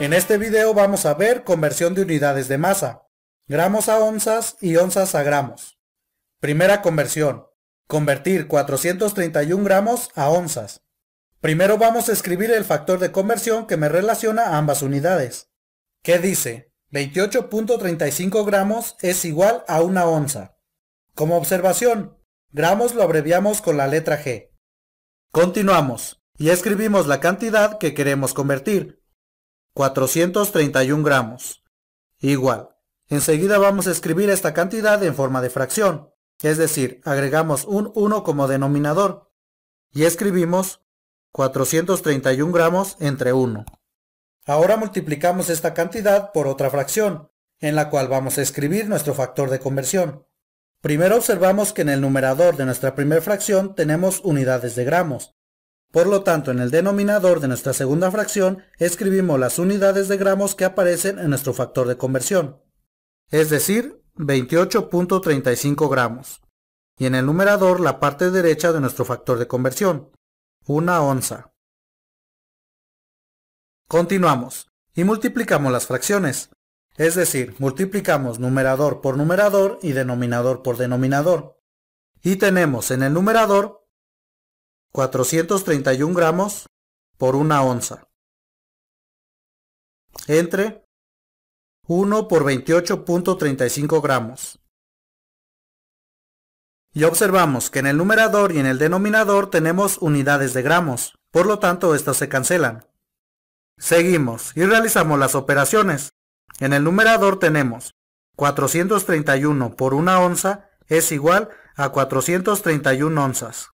En este video vamos a ver conversión de unidades de masa, gramos a onzas y onzas a gramos. Primera conversión, convertir 431 gramos a onzas. Primero vamos a escribir el factor de conversión que me relaciona a ambas unidades. ¿Qué dice? 28.35 gramos es igual a una onza. Como observación, gramos lo abreviamos con la letra G. Continuamos y escribimos la cantidad que queremos convertir, 431 gramos. Igual, enseguida vamos a escribir esta cantidad en forma de fracción, es decir, agregamos un 1 como denominador y escribimos 431 gramos entre 1. Ahora multiplicamos esta cantidad por otra fracción, en la cual vamos a escribir nuestro factor de conversión. Primero observamos que en el numerador de nuestra primera fracción tenemos unidades de gramos, por lo tanto, en el denominador de nuestra segunda fracción escribimos las unidades de gramos que aparecen en nuestro factor de conversión, es decir, 28.35 gramos. Y en el numerador la parte derecha de nuestro factor de conversión, una onza. Continuamos y multiplicamos las fracciones, es decir, multiplicamos numerador por numerador y denominador por denominador. Y tenemos en el numerador 431 gramos por una onza. Entre 1 por 28.35 gramos. Y observamos que en el numerador y en el denominador tenemos unidades de gramos, por lo tanto estas se cancelan. Seguimos y realizamos las operaciones. En el numerador tenemos 431 por una onza es igual a 431 onzas.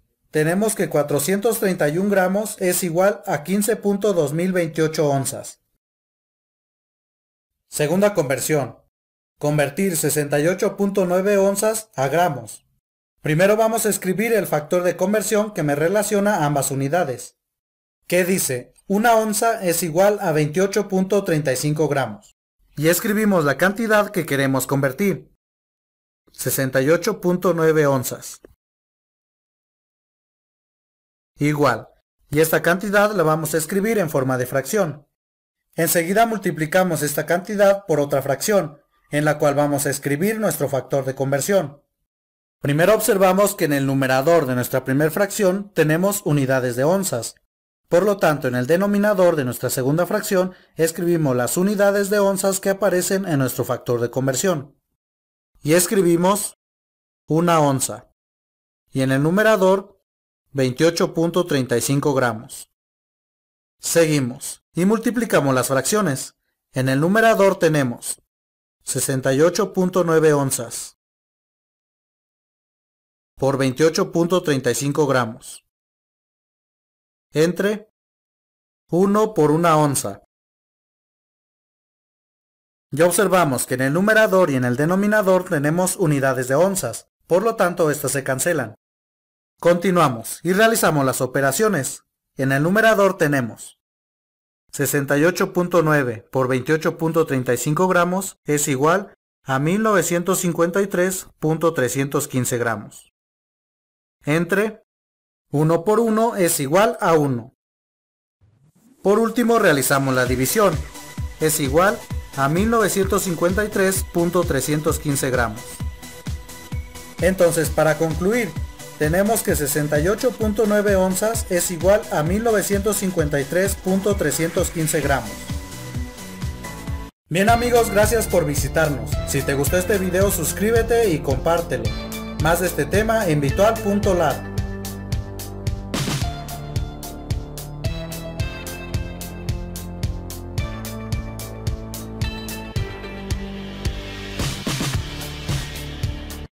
tenemos que 431 gramos es igual a 15.2028 onzas. Segunda conversión. Convertir 68.9 onzas a gramos. Primero vamos a escribir el factor de conversión que me relaciona ambas unidades. ¿Qué dice? Una onza es igual a 28.35 gramos. Y escribimos la cantidad que queremos convertir. 68.9 onzas igual, y esta cantidad la vamos a escribir en forma de fracción. Enseguida multiplicamos esta cantidad por otra fracción, en la cual vamos a escribir nuestro factor de conversión. Primero observamos que en el numerador de nuestra primera fracción tenemos unidades de onzas. Por lo tanto, en el denominador de nuestra segunda fracción escribimos las unidades de onzas que aparecen en nuestro factor de conversión. Y escribimos una onza. Y en el numerador 28.35 gramos. Seguimos y multiplicamos las fracciones. En el numerador tenemos 68.9 onzas por 28.35 gramos entre 1 por 1 onza. Ya observamos que en el numerador y en el denominador tenemos unidades de onzas, por lo tanto estas se cancelan. Continuamos y realizamos las operaciones. En el numerador tenemos 68.9 por 28.35 gramos es igual a 1953.315 gramos. Entre 1 por 1 es igual a 1. Por último realizamos la división. Es igual a 1953.315 gramos. Entonces para concluir, tenemos que 68.9 onzas es igual a 1953.315 gramos. Bien amigos, gracias por visitarnos. Si te gustó este video suscríbete y compártelo. Más de este tema en virtual.lab.